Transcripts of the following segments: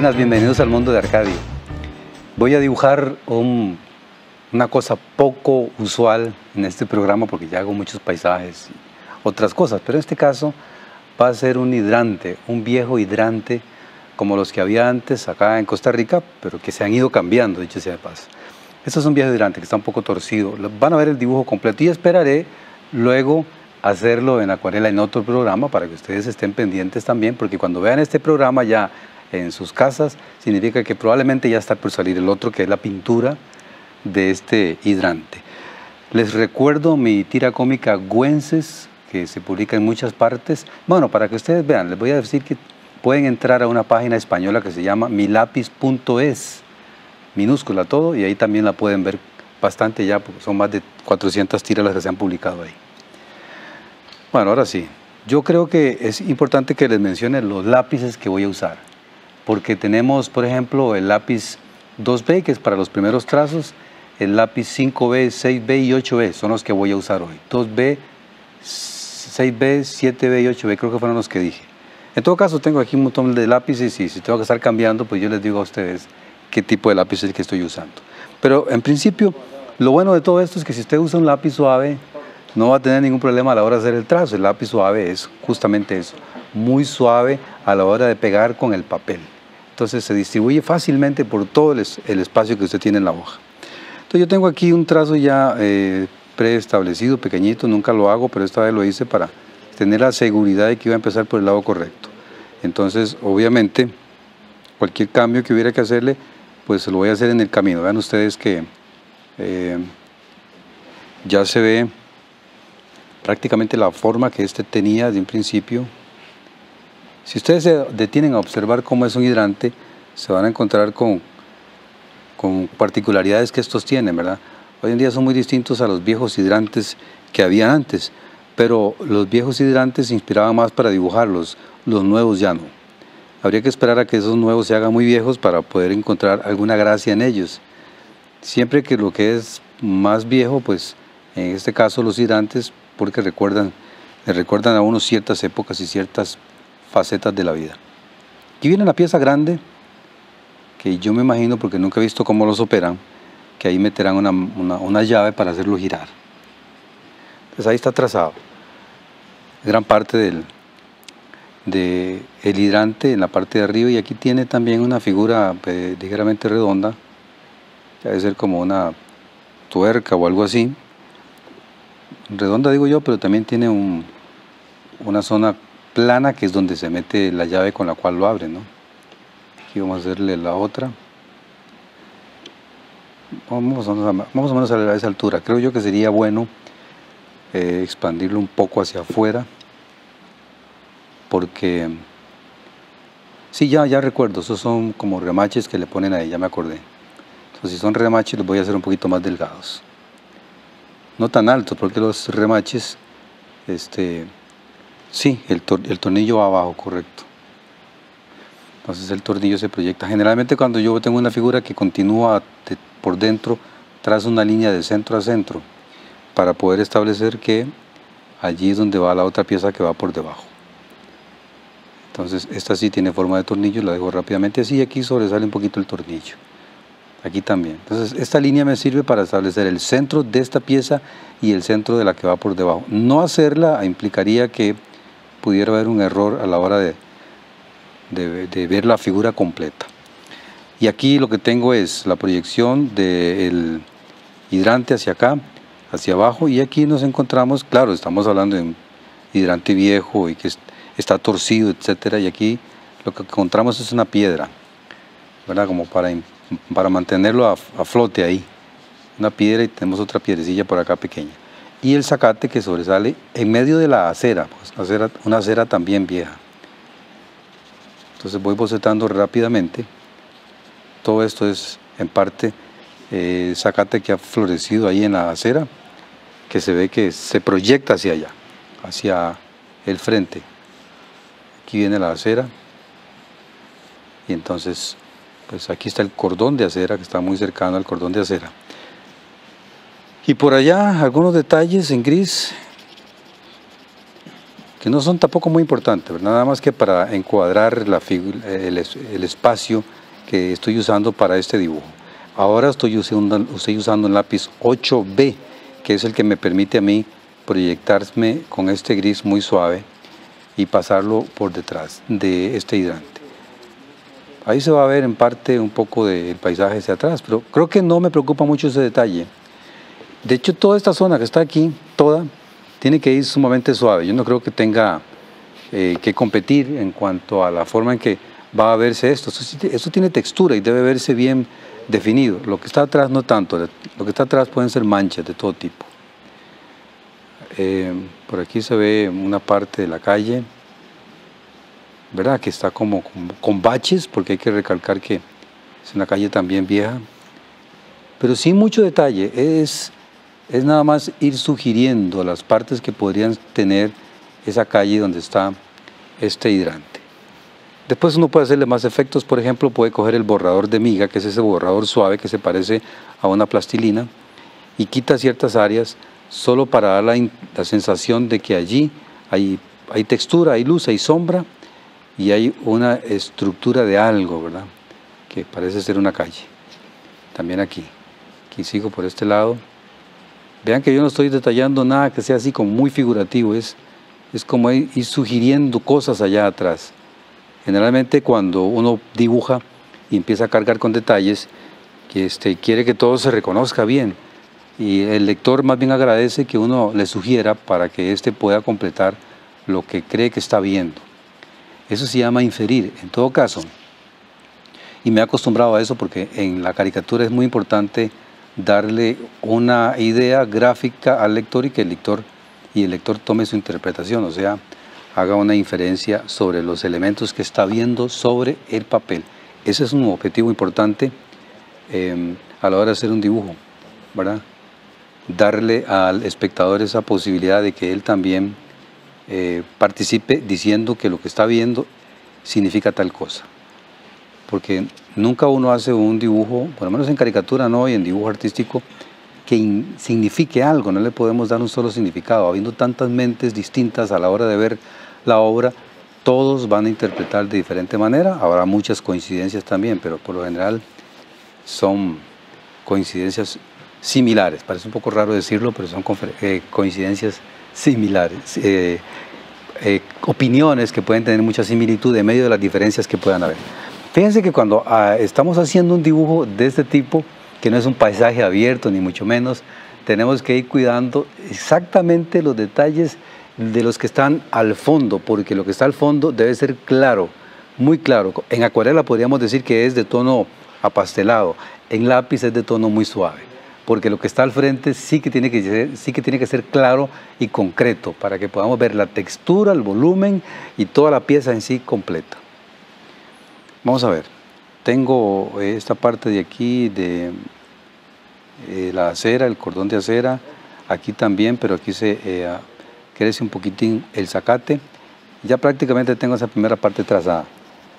buenas, bienvenidos al mundo de Arcadio. Voy a dibujar una cosa poco usual en este programa porque ya hago muchos paisajes y otras cosas, pero en este caso va a ser un hidrante, un viejo hidrante como los que había antes acá en Costa Rica, pero que se han ido cambiando, dicho sea de paso. Este es un viejo hidrante que está un poco torcido. Van a ver el dibujo completo y esperaré luego hacerlo en acuarela en otro programa para que ustedes estén pendientes también, porque cuando vean este programa ya en sus casas, significa que probablemente ya está por salir el otro, que es la pintura de este hidrante. Les recuerdo mi tira cómica Güences, que se publica en muchas partes. Bueno, para que ustedes vean, les voy a decir que pueden entrar a una página española que se llama milapis.es, minúscula todo, y ahí también la pueden ver bastante ya, porque son más de 400 tiras las que se han publicado ahí. Bueno, ahora sí, yo creo que es importante que les mencione los lápices que voy a usar porque tenemos, por ejemplo, el lápiz 2B, que es para los primeros trazos, el lápiz 5B, 6B y 8B son los que voy a usar hoy. 2B, 6B, 7B y 8B, creo que fueron los que dije. En todo caso, tengo aquí un montón de lápices y si tengo que estar cambiando, pues yo les digo a ustedes qué tipo de lápiz es el que estoy usando. Pero en principio, lo bueno de todo esto es que si usted usa un lápiz suave, no va a tener ningún problema a la hora de hacer el trazo. El lápiz suave es justamente eso, muy suave a la hora de pegar con el papel entonces se distribuye fácilmente por todo el, espacio que usted tiene en la hoja. Entonces yo tengo aquí un trazo ya eh, preestablecido, pequeñito, nunca lo hago, pero esta vez lo hice para tener la seguridad de que iba a empezar por el lado correcto. Entonces, obviamente, cualquier cambio que hubiera que hacerle, pues lo voy a hacer en el camino. Vean ustedes que eh, ya se ve prácticamente la forma que este tenía de un principio, si ustedes se detienen a observar cómo es un hidrante, se van a encontrar con, con particularidades que estos tienen, ¿verdad? Hoy en día son muy distintos a los viejos hidrantes que había antes, pero los viejos hidrantes se inspiraban más para dibujarlos, los nuevos ya no. Habría que esperar a que esos nuevos se hagan muy viejos para poder encontrar alguna gracia en ellos. Siempre que lo que es más viejo, pues en este caso los hidrantes, porque recuerdan, le recuerdan a uno ciertas épocas y ciertas facetas de la vida. Aquí viene la pieza grande, que yo me imagino, porque nunca he visto cómo los operan, que ahí meterán una, llave para hacerlo girar. Entonces pues ahí está trazado. Gran parte del de hidrante en la parte de arriba y aquí tiene también una figura pues, ligeramente redonda, que debe ser como una tuerca o algo así. Redonda digo yo, pero también tiene una zona plana, que es donde se mete la llave con la cual lo abre, ¿no? Aquí vamos a hacerle la otra. Vamos, a, a esa altura. Creo yo que sería bueno eh, expandirlo un poco hacia afuera, porque... Sí, ya, ya recuerdo, esos son como remaches que le ponen ahí, ya me acordé. Entonces, si son remaches, los voy a hacer un poquito más delgados. No tan altos, porque los remaches, este, Sí, el, tornillo va abajo, correcto. Entonces el tornillo se proyecta. Generalmente cuando yo tengo una figura que continúa por dentro, trazo una línea de centro a centro para poder establecer que allí es donde va la otra pieza que va por debajo. Entonces esta sí tiene forma de tornillo, la dejo rápidamente así y aquí sobresale un poquito el tornillo. Aquí también. Entonces esta línea me sirve para establecer el centro de esta pieza y el centro de la que va por debajo. No hacerla implicaría que pudiera haber un error a la hora de, ver la figura completa. Y aquí lo que tengo es la proyección del hidrante hacia acá, hacia abajo, y aquí nos encontramos, claro, estamos hablando de un hidrante viejo y que está torcido, etcétera, y aquí lo que encontramos es una piedra, ¿verdad? Como para, para mantenerlo a, a flote ahí. Una piedra y tenemos otra piedrecilla por acá pequeña y el zacate que sobresale en medio de la acera, pues, una, acera también vieja. Entonces voy bocetando rápidamente. Todo esto es en parte eh, zacate que ha florecido ahí en la acera, que se ve que se proyecta hacia allá, hacia el frente. Aquí viene la acera y entonces pues aquí está el cordón de acera que está muy cercano al cordón de acera. Y por allá algunos detalles en gris que no son tampoco muy importantes, nada más que para encuadrar la el, el, espacio que estoy usando para este dibujo. Ahora estoy usando, estoy usando un lápiz 8B, que es el que me permite a mí proyectarme con este gris muy suave y pasarlo por detrás de este hidrante. Ahí se va a ver en parte un poco del paisaje hacia atrás, pero creo que no me preocupa mucho ese detalle. De hecho, toda esta zona que está aquí, toda, tiene que ir sumamente suave. Yo no creo que tenga eh, que competir en cuanto a la forma en que va a verse esto. Eso tiene textura y debe verse bien definido. Lo que está atrás no tanto, lo que está atrás pueden ser manchas de todo tipo. Eh, por aquí se ve una parte de la calle, ¿verdad? Que está como con baches, porque hay que recalcar que es una calle también vieja, pero sin mucho detalle. Es, es nada más ir sugiriendo las partes que podrían tener esa calle donde está este hidrante. Después uno puede hacerle más efectos, por ejemplo, puede coger el borrador de miga, que es ese borrador suave que se parece a una plastilina, y quita ciertas áreas solo para dar la, sensación de que allí hay, hay textura, hay luz, hay sombra y hay una estructura de algo, ¿verdad? Que parece ser una calle. También aquí. Aquí sigo por este lado. Vean que yo no estoy detallando nada que sea así como muy figurativo, es, es como ir, sugiriendo cosas allá atrás. Generalmente cuando uno dibuja y empieza a cargar con detalles, que este, quiere que todo se reconozca bien. Y el lector más bien agradece que uno le sugiera para que éste pueda completar lo que cree que está viendo. Eso se llama inferir, en todo caso. Y me he acostumbrado a eso porque en la caricatura es muy importante darle una idea gráfica al lector y que el lector, y el lector tome su interpretación, o sea, haga una inferencia sobre los elementos que está viendo sobre el papel. Ese es un objetivo importante em, a la hora de hacer un dibujo, ¿verdad? Darle al espectador esa posibilidad de que él también eh, participe diciendo que lo que está viendo significa tal cosa. Porque Nunca uno hace un dibujo, por lo menos en caricatura no, y en dibujo artístico, que signifique algo, no le podemos dar un solo significado. Habiendo tantas mentes distintas a la hora de ver la obra, todos van a interpretar de diferente manera. Habrá muchas coincidencias también, pero por lo general son coincidencias similares. Parece un poco raro decirlo, pero son eh, coincidencias similares. Eh, eh, opiniones que pueden tener mucha similitud en medio de las diferencias que puedan haber. Fíjense que cuando ah, estamos haciendo un dibujo de este tipo, que no es un paisaje abierto ni mucho menos, tenemos que ir cuidando exactamente los detalles de los que están al fondo, porque lo que está al fondo debe ser claro, muy claro. En acuarela podríamos decir que es de tono apastelado, en lápiz es de tono muy suave, porque lo que está al frente sí que tiene que ser, sí que tiene que ser claro y concreto para que podamos ver la textura, el volumen y toda la pieza en sí completa. Vamos a ver, tengo eh, esta parte de aquí de eh, la acera, el cordón de acera, aquí también, pero aquí se eh, crece un poquitín el zacate. Ya prácticamente tengo esa primera parte trazada.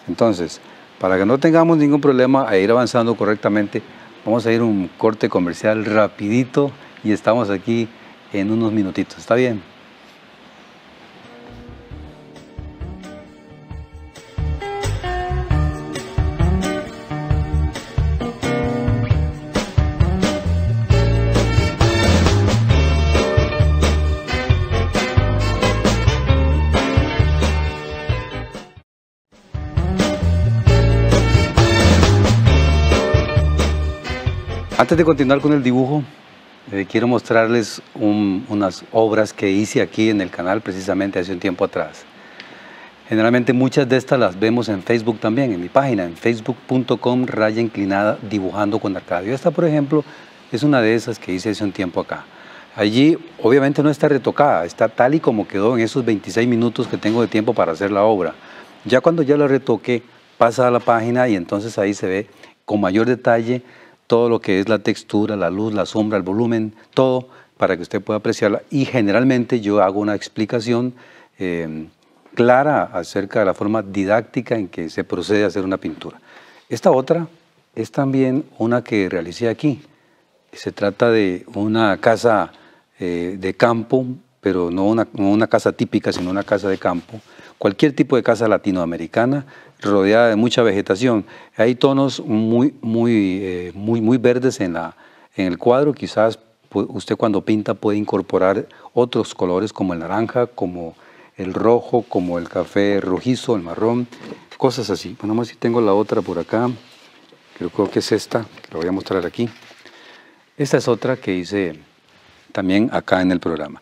Entonces, para que no tengamos ningún problema a ir avanzando correctamente, vamos a ir un corte comercial rapidito y estamos aquí en unos minutitos. ¿Está bien? Antes de continuar con el dibujo, eh, quiero mostrarles unas obras que hice aquí en el canal precisamente hace un tiempo atrás. Generalmente muchas de estas las vemos en Facebook también, en mi página, en facebook.com raya inclinada dibujando con Arcadio. Esta, por ejemplo, es una de esas que hice hace un tiempo acá. Allí obviamente no está retocada, está tal y como quedó en esos 26 minutos que tengo de tiempo para hacer la obra. Ya cuando ya la retoque, pasa a la página y entonces ahí se ve con mayor detalle todo lo que es la textura, la luz, la sombra, el volumen, todo para que usted pueda apreciarla. Y generalmente yo hago una explicación em, clara acerca de la forma didáctica en que se procede a hacer una pintura. Esta otra es también una que realicé aquí. Se trata de una casa eh, de campo, pero no una, no una casa típica, sino una casa de campo. Cualquier tipo de casa latinoamericana rodeada de mucha vegetación. Hay tonos muy, muy, eh, muy, muy verdes en, la, en el cuadro, quizás usted cuando pinta puede incorporar otros colores como el naranja, como el rojo, como el café rojizo, el marrón, cosas así. Bueno, pues más si tengo la otra por acá, creo que es esta, la voy a mostrar aquí. Esta es otra que hice también acá en el programa.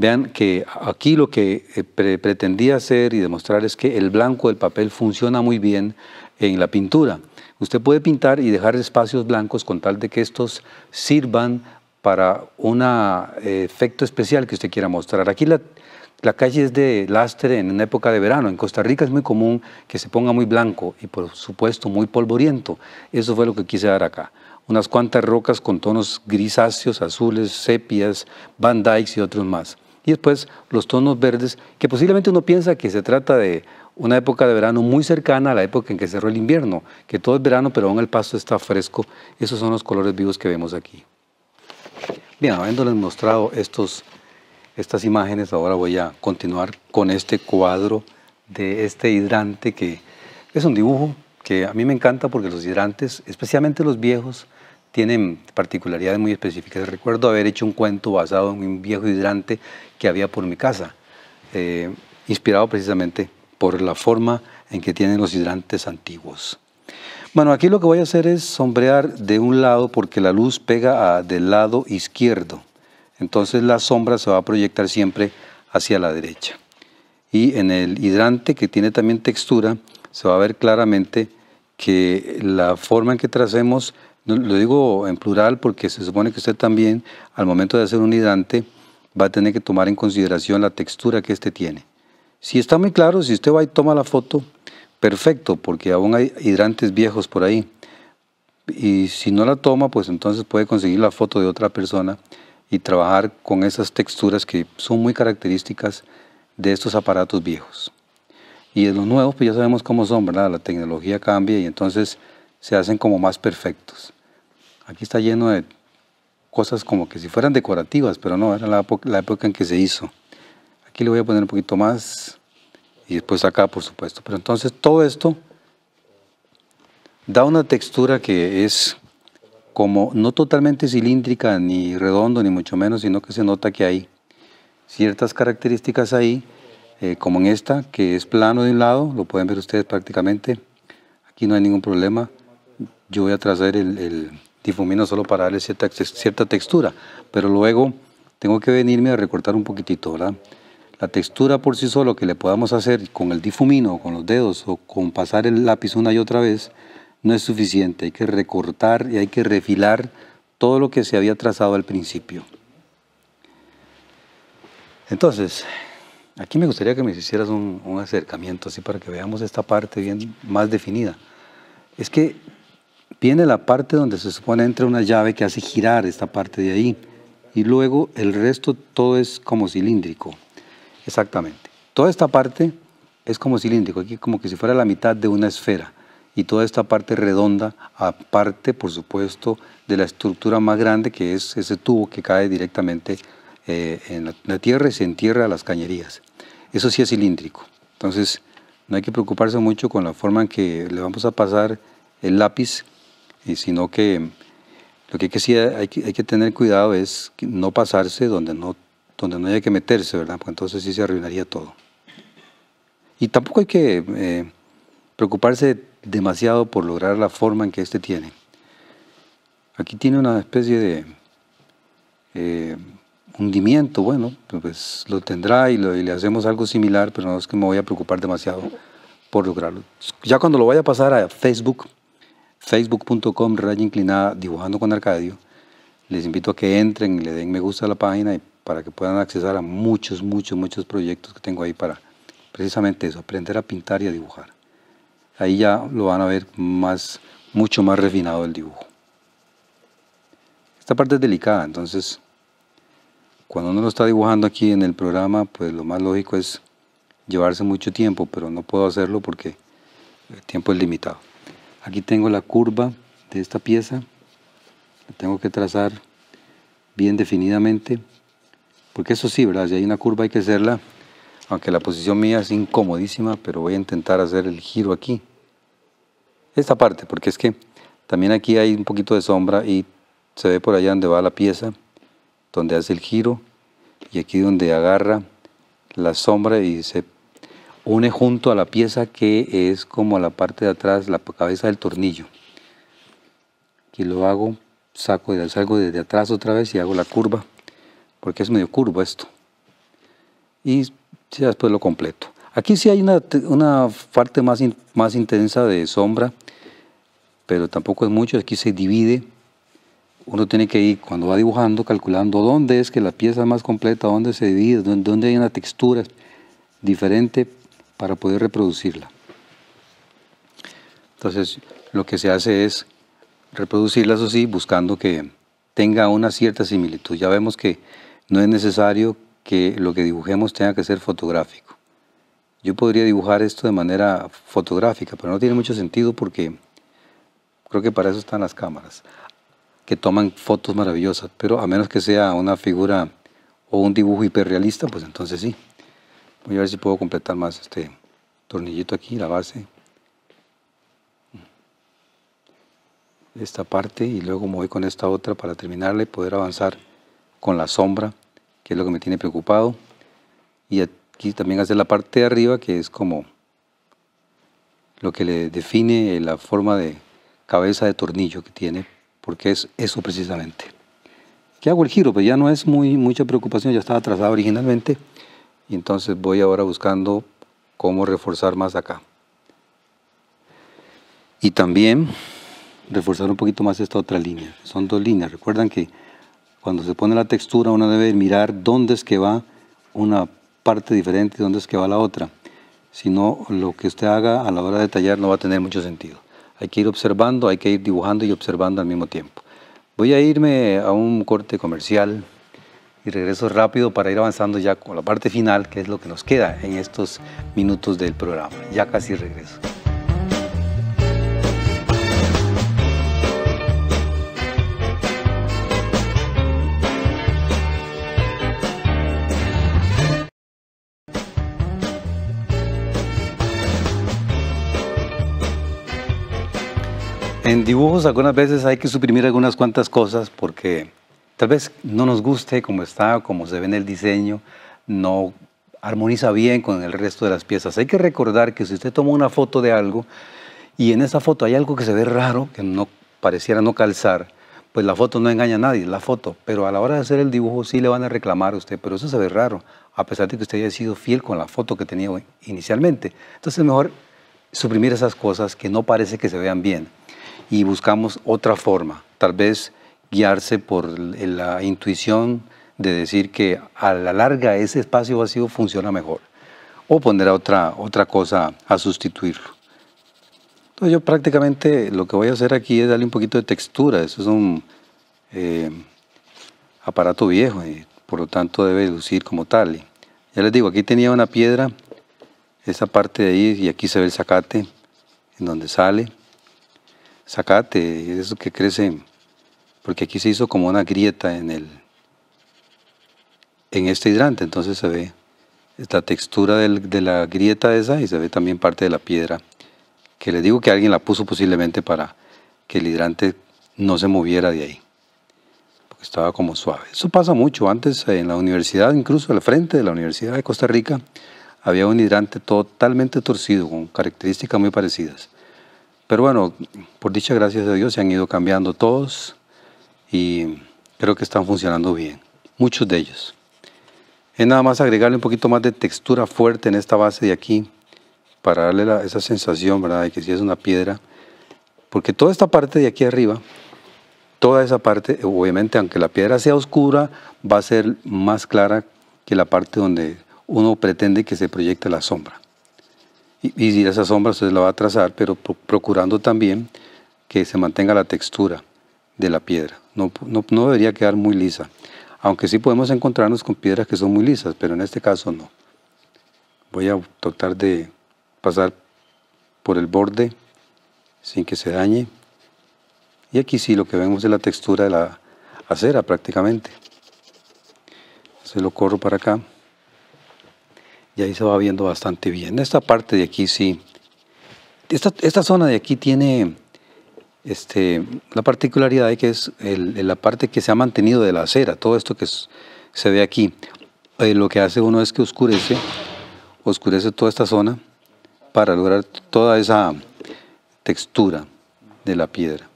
Vean que aquí lo que eh, pretendía hacer y demostrar es que el blanco del papel funciona muy bien en la pintura. Usted puede pintar y dejar espacios blancos con tal de que estos sirvan para un eh, efecto especial que usted quiera mostrar. Aquí la, calle es de lastre en una época de verano. En Costa Rica es muy común que se ponga muy blanco y por supuesto muy polvoriento. Eso fue lo que quise dar acá. Unas cuantas rocas con tonos grisáceos, azules, sepias, van dykes y otros más y después los tonos verdes, que posiblemente uno piensa que se trata de una época de verano muy cercana a la época en que cerró el invierno, que todo es verano, pero aún el pasto está fresco. Esos son los colores vivos que vemos aquí. Bien, habiéndoles mostrado estos, estas imágenes, ahora voy a continuar con este cuadro de este hidrante que es un dibujo que a mí me encanta porque los hidrantes, especialmente los viejos, tienen particularidades muy específicas. Recuerdo haber hecho un cuento basado en un viejo hidrante que había por mi casa, eh, inspirado precisamente por la forma en que tienen los hidrantes antiguos. Bueno, aquí lo que voy a hacer es sombrear de un lado porque la luz pega del lado izquierdo. Entonces la sombra se va a proyectar siempre hacia la derecha. Y en el hidrante que tiene también textura, se va a ver claramente que la forma en que tracemos lo digo en plural porque se supone que usted también, al momento de hacer un hidrante, va a tener que tomar en consideración la textura que este tiene. Si está muy claro, si usted va y toma la foto, perfecto, porque aún hay hidrantes viejos por ahí. Y si no la toma, pues entonces puede conseguir la foto de otra persona y trabajar con esas texturas que son muy características de estos aparatos viejos. Y de los nuevos, pues ya sabemos cómo son, ¿verdad? La tecnología cambia y entonces se hacen como más perfectos. Aquí está lleno de cosas como que si fueran decorativas, pero no, era la época, en que se hizo. Aquí le voy a poner un poquito más y después acá, por supuesto. Pero entonces todo esto da una textura que es como no totalmente cilíndrica ni redondo ni mucho menos, sino que se nota que hay ciertas características ahí, eh, como en esta, que es plano de un lado, lo pueden ver ustedes prácticamente, aquí no hay ningún problema, yo voy a trazar el, difumino solo para darle cierta, textura, pero luego tengo que venirme a recortar un poquitito, ¿verdad? La textura por sí solo que le podamos hacer con el difumino, con los dedos o con pasar el lápiz una y otra vez, no es suficiente. Hay que recortar y hay que refilar todo lo que se había trazado al principio. Entonces, aquí me gustaría que me hicieras un, un acercamiento así para que veamos esta parte bien más definida. Es que viene la parte donde se supone entra una llave que hace girar esta parte de ahí. Y luego el resto todo es como cilíndrico. Exactamente. Toda esta parte es como cilíndrico, aquí como que si fuera la mitad de una esfera. Y toda esta parte redonda, aparte, por supuesto, de la estructura más grande que es ese tubo que cae directamente eh, en, la, en la tierra y se entierra a las cañerías. Eso sí es cilíndrico. Entonces, no hay que preocuparse mucho con la forma en que le vamos a pasar el lápiz sino que lo que hay que, hay que, tener cuidado es no pasarse donde no, donde no haya que meterse, ¿verdad? Porque entonces sí se arruinaría todo. Y tampoco hay que eh, preocuparse demasiado por lograr la forma en que éste tiene. Aquí tiene una especie de eh, hundimiento, bueno, pues lo tendrá y, y, le hacemos algo similar, pero no es que me voy a preocupar demasiado por lograrlo. Ya cuando lo vaya a pasar a Facebook, facebook.com raya inclinada dibujando con Arcadio. Les invito a que entren, le den me gusta a la página y para que puedan accesar a muchos, muchos, muchos proyectos que tengo ahí para precisamente eso, aprender a pintar y a dibujar. Ahí ya lo van a ver más, mucho más refinado el dibujo. Esta parte es delicada, entonces cuando uno lo está dibujando aquí en el programa, pues lo más lógico es llevarse mucho tiempo, pero no puedo hacerlo porque el tiempo es limitado. Aquí tengo la curva de esta pieza. La tengo que trazar bien definidamente. Porque eso sí, ¿verdad? Si hay una curva hay que hacerla. Aunque la posición mía es incomodísima, pero voy a intentar hacer el giro aquí. Esta parte, porque es que también aquí hay un poquito de sombra y se ve por allá donde va la pieza, donde hace el giro y aquí donde agarra la sombra y se une junto a la pieza que es como la parte de atrás, la cabeza del tornillo. Aquí lo hago, saco, salgo desde atrás otra vez y hago la curva, porque es medio curvo esto. Y ya después lo completo. Aquí sí hay una, parte más, más intensa de sombra, pero tampoco es mucho, aquí se divide. Uno tiene que ir, cuando va dibujando, calculando dónde es que la pieza más completa, dónde se divide, dónde hay una textura diferente para poder reproducirla. Entonces, lo que se hace es reproducirla, eso sí, buscando que tenga una cierta similitud. Ya vemos que no es necesario que lo que dibujemos tenga que ser fotográfico. Yo podría dibujar esto de manera fotográfica, pero no tiene mucho sentido porque creo que para eso están las cámaras, que toman fotos maravillosas, pero a menos que sea una figura o un dibujo hiperrealista, pues entonces sí. Voy a ver si puedo completar más este tornillito aquí, la base. Esta parte y luego me voy con esta otra para terminarle, y poder avanzar con la sombra, que es lo que me tiene preocupado. Y aquí también hacer la parte de arriba, que es como lo que le define la forma de cabeza de tornillo que tiene, porque es eso precisamente. ¿Qué hago el giro? Pues ya no es muy, mucha preocupación, ya estaba trazado originalmente y entonces voy ahora buscando cómo reforzar más acá. Y también reforzar un poquito más esta otra línea. Son dos líneas. Recuerdan que cuando se pone la textura uno debe mirar dónde es que va una parte diferente y dónde es que va la otra. Si no, lo que usted haga a la hora de tallar no va a tener mucho sentido. Hay que ir observando, hay que ir dibujando y observando al mismo tiempo. Voy a irme a un corte comercial regreso rápido para ir avanzando ya con la parte final, que es lo que nos queda en estos minutos del programa. Ya casi regreso. En dibujos algunas veces hay que suprimir algunas cuantas cosas porque Tal vez no nos guste como está, como se ve en el diseño, no armoniza bien con el resto de las piezas. Hay que recordar que si usted toma una foto de algo y en esa foto hay algo que se ve raro, que no pareciera no calzar, pues la foto no engaña a nadie, la foto, pero a la hora de hacer el dibujo sí le van a reclamar a usted, pero eso se ve raro, a pesar de que usted haya sido fiel con la foto que tenía inicialmente. Entonces mejor suprimir esas cosas que no parece que se vean bien y buscamos otra forma, tal vez guiarse por la intuición de decir que a la larga ese espacio vacío funciona mejor o poner a otra, otra cosa a sustituirlo. Entonces yo prácticamente lo que voy a hacer aquí es darle un poquito de textura, eso es un eh, aparato viejo y por lo tanto debe lucir como tal. Ya les digo, aquí tenía una piedra, esa parte de ahí y aquí se ve el zacate en donde sale. Zacate, eso que crece porque aquí se hizo como una grieta en el en este hidrante, entonces se ve esta textura de la grieta esa y se ve también parte de la piedra, que le digo que alguien la puso posiblemente para que el hidrante no se moviera de ahí, porque estaba como suave. Eso pasa mucho, antes en la universidad, incluso al frente de la Universidad de Costa Rica, había un hidrante totalmente torcido, con características muy parecidas. Pero bueno, por dicha gracias de Dios se han ido cambiando todos y creo que están funcionando bien, muchos de ellos. Es nada más agregarle un poquito más de textura fuerte en esta base de aquí para darle esa sensación, ¿verdad?, de que si es una piedra, porque toda esta parte de aquí arriba, toda esa parte, obviamente, aunque la piedra sea oscura, va a ser más clara que la parte donde uno pretende que se proyecte la sombra. Y, y esa sombra se la va a trazar, pero procurando también que se mantenga la textura de la piedra. No, debería quedar muy lisa, aunque sí podemos encontrarnos con piedras que son muy lisas, pero en este caso no. Voy a tratar de pasar por el borde sin que se dañe. Y aquí sí lo que vemos es la textura de la acera prácticamente. Se lo corro para acá. Y ahí se va viendo bastante bien. Esta parte de aquí sí. esta zona de aquí tiene este, la particularidad de que es la parte que se ha mantenido de la acera, todo esto que se ve aquí, eh, lo que hace uno es que oscurece, oscurece toda esta zona para lograr toda esa textura de la piedra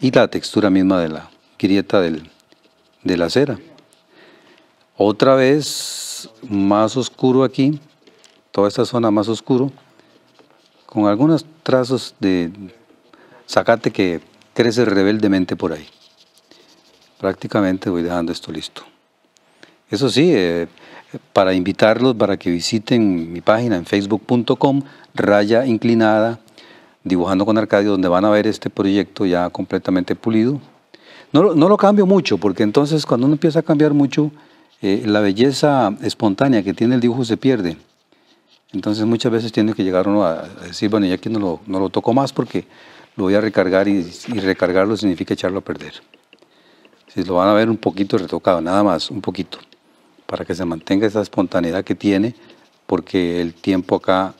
y la textura misma de la grieta de la acera. Otra vez más oscuro aquí, toda esta zona más oscuro, con algunos trazos de sacate que crece rebeldemente por ahí. Prácticamente voy dejando esto listo. Eso sí, eh, para invitarlos para que visiten mi página en facebook.com, raya inclinada, dibujando con Arcadio, donde van a ver este proyecto ya completamente pulido. No, no lo cambio mucho, porque entonces cuando uno empieza a cambiar mucho, eh, la belleza espontánea que tiene el dibujo se pierde. Entonces muchas veces tiene que llegar uno a decir, bueno, ya aquí no lo, no lo toco más porque lo voy a recargar y, recargarlo significa echarlo a perder. Si lo van a ver un poquito retocado, nada más, un poquito, para que se mantenga esa espontaneidad que tiene, porque el tiempo acá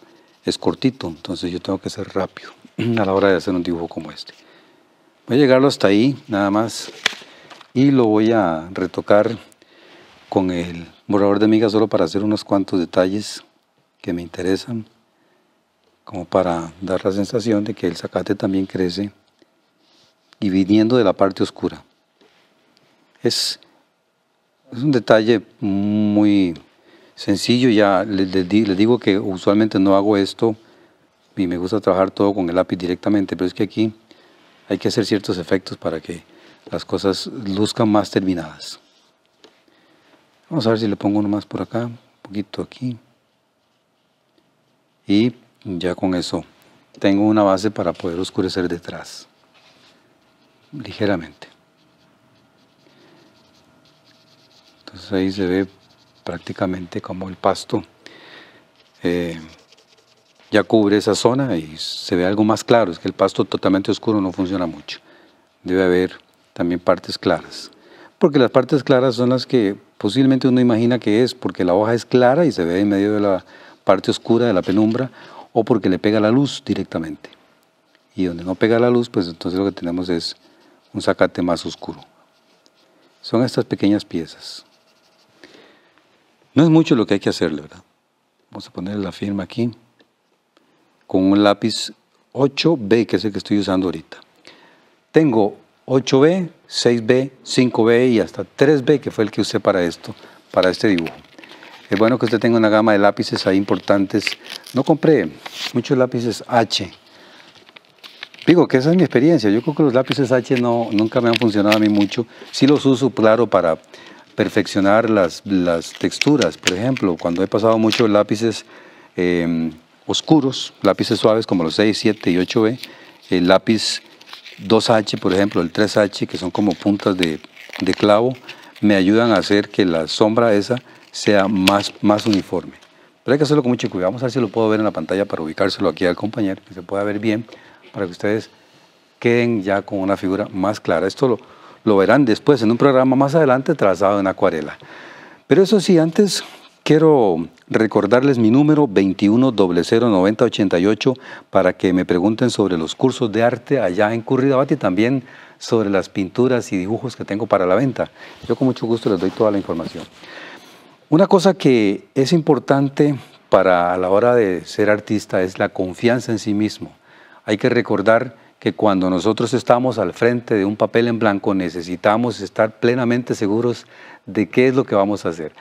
es cortito, entonces yo tengo que ser rápido a la hora de hacer un dibujo como este. Voy a llegarlo hasta ahí, nada más, y lo voy a retocar con el borrador de miga solo para hacer unos cuantos detalles que me interesan como para dar la sensación de que el zacate también crece y viniendo de la parte oscura. Es, es un detalle muy sencillo, ya le digo que usualmente no hago esto y me gusta trabajar todo con el lápiz directamente, pero es que aquí hay que hacer ciertos efectos para que las cosas luzcan más terminadas. Vamos a ver si le pongo uno más por acá, un poquito aquí. Y ya con eso tengo una base para poder oscurecer detrás, ligeramente. Entonces ahí se ve prácticamente como el pasto eh, ya cubre esa zona y se ve algo más claro, es que el pasto totalmente oscuro no funciona mucho, debe haber también partes claras, porque las partes claras son las que posiblemente uno imagina que es, porque la hoja es clara y se ve en medio de la parte oscura de la penumbra, o porque le pega la luz directamente. Y donde no pega la luz, pues entonces lo que tenemos es un sacate más oscuro. Son estas pequeñas piezas. No es mucho lo que hay que hacerle, ¿verdad? Vamos a poner la firma aquí con un lápiz 8B, que es el que estoy usando ahorita. Tengo 8B, 6B, 5B y hasta 3B, que fue el que usé para esto, para este dibujo. Es bueno que usted tenga una gama de lápices ahí importantes. No compré muchos lápices H. Digo que esa es mi experiencia. Yo creo que los lápices H no, nunca me han funcionado a mí mucho. Sí los uso, claro, para perfeccionar las, texturas. Por ejemplo, cuando he pasado muchos lápices em, oscuros, lápices suaves como los 6, 7 y 8B, el lápiz 2H, por ejemplo, el 3H, que son como puntas de, de clavo, me ayudan a hacer que la sombra esa sea más, más uniforme. Pero hay que hacerlo con mucho cuidado. Vamos a ver si lo puedo ver en la pantalla para ubicárselo aquí al compañero, que se pueda ver bien, para que ustedes queden ya con una figura más clara. Esto lo, verán después en un programa más adelante trazado en acuarela. Pero eso sí, antes quiero recordarles mi número 21009088 para que me pregunten sobre los cursos de arte allá en Curridabat y también sobre las pinturas y dibujos que tengo para la venta. Yo con mucho gusto les doy toda la información. Una cosa que es importante para a la hora de ser artista es la confianza en sí mismo. Hay que recordar que cuando nosotros estamos al frente de un papel en blanco necesitamos estar plenamente seguros de qué es lo que vamos a hacer.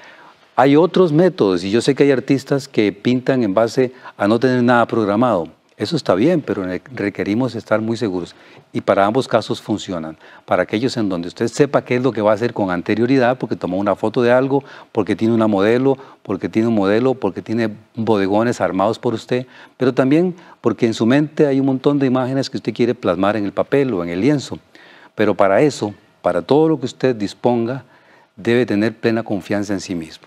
Hay otros métodos y yo sé que hay artistas que pintan en base a no tener nada programado. Eso está bien, pero requerimos estar muy seguros. Y para ambos casos funcionan. Para aquellos en donde usted sepa qué es lo que va a hacer con anterioridad, porque tomó una foto de algo, porque tiene una modelo, porque tiene un modelo, porque tiene bodegones armados por usted, pero también porque en su mente hay un montón de imágenes que usted quiere plasmar en el papel o en el lienzo. Pero para eso, para todo lo que usted disponga, debe tener plena confianza en sí mismo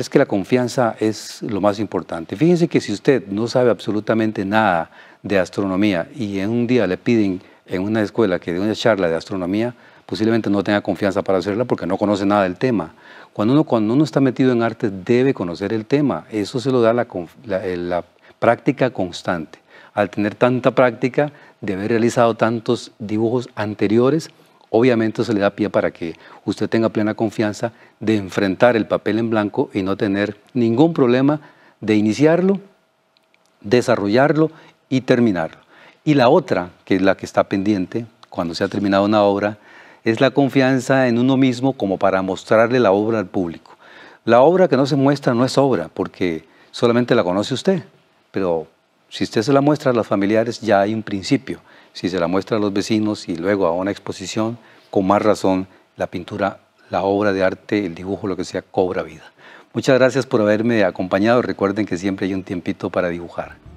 es que la confianza es lo más importante. Fíjense que si usted no sabe absolutamente nada de astronomía y en un día le piden en una escuela que dé una charla de astronomía, posiblemente no tenga confianza para hacerla porque no conoce nada del tema. Cuando uno, cuando uno está metido en arte debe conocer el tema, eso se lo da la, eh, la práctica constante. Al tener tanta práctica, de haber realizado tantos dibujos anteriores, obviamente se le da pie para que usted tenga plena confianza de enfrentar el papel en blanco y no tener ningún problema de iniciarlo, desarrollarlo y terminarlo. Y la otra, que es la que está pendiente cuando se ha terminado una obra, es la confianza en uno mismo como para mostrarle la obra al público. La obra que no se muestra no es obra, porque solamente la conoce usted, pero si usted se la muestra a los familiares ya hay un principio si se la muestra a los vecinos y luego a una exposición, con más razón la pintura, la obra de arte, el dibujo, lo que sea, cobra vida. Muchas gracias por haberme acompañado. Recuerden que siempre hay un tiempito para dibujar.